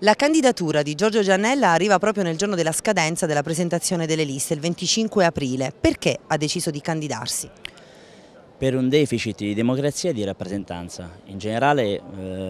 La candidatura di Giorgio Giannella arriva proprio nel giorno della scadenza della presentazione delle liste, il 25 aprile. Perché ha deciso di candidarsi? Per un deficit di democrazia e di rappresentanza, in generale eh,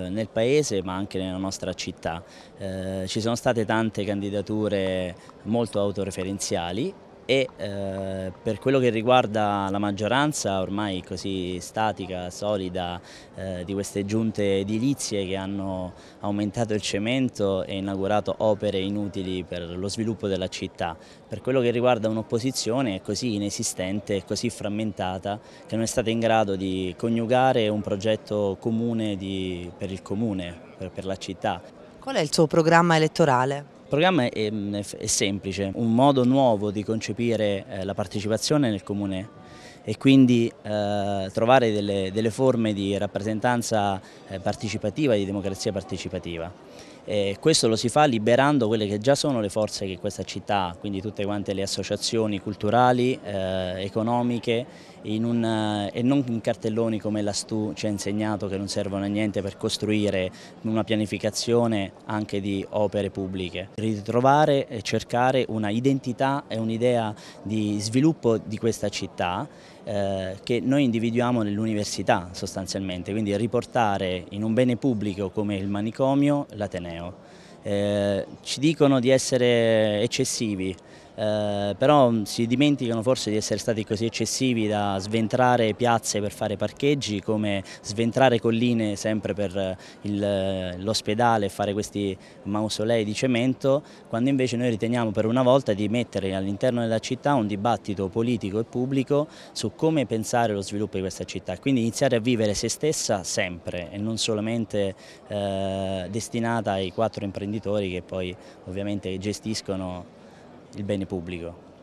nel Paese ma anche nella nostra città. Eh, ci sono state tante candidature molto autoreferenziali e eh, per quello che riguarda la maggioranza ormai così statica, solida eh, di queste giunte edilizie che hanno aumentato il cemento e inaugurato opere inutili per lo sviluppo della città. Per quello che riguarda un'opposizione è così inesistente e così frammentata che non è stata in grado di coniugare un progetto comune di, per il comune, per, per la città. Qual è il suo programma elettorale? Il programma è, mm, è semplice, un modo nuovo di concepire eh, la partecipazione nel comune e quindi eh, trovare delle, delle, forme di rappresentanza eh, partecipativa, di democrazia partecipativa. E questo lo si fa liberando quelle che già sono le forze che questa città ha, quindi tutte quante le associazioni culturali, eh, economiche un, eh, e non in cartelloni come la STU ci ha insegnato che non servono a niente per costruire una pianificazione anche di opere pubbliche ritrovare e cercare una identità e un'idea di sviluppo di questa città eh, che noi individuiamo nell'università sostanzialmente, quindi riportare in un bene pubblico come il manicomio l'ateneo. Eh, ci dicono di essere eccessivi, eh, però mm, si dimenticano forse di essere stati così eccessivi da sventrare piazze per fare parcheggi, come sventrare colline sempre per eh, eh, l'ospedale e fare questi mausolei di cemento, quando invece noi riteniamo per una volta di mettere all'interno della città un dibattito politico e pubblico su come pensare lo sviluppo di questa città, quindi iniziare a vivere se stessa sempre e non solamente eh, destinata ai quattro imprenditori che poi ovviamente gestiscono il bene pubblico.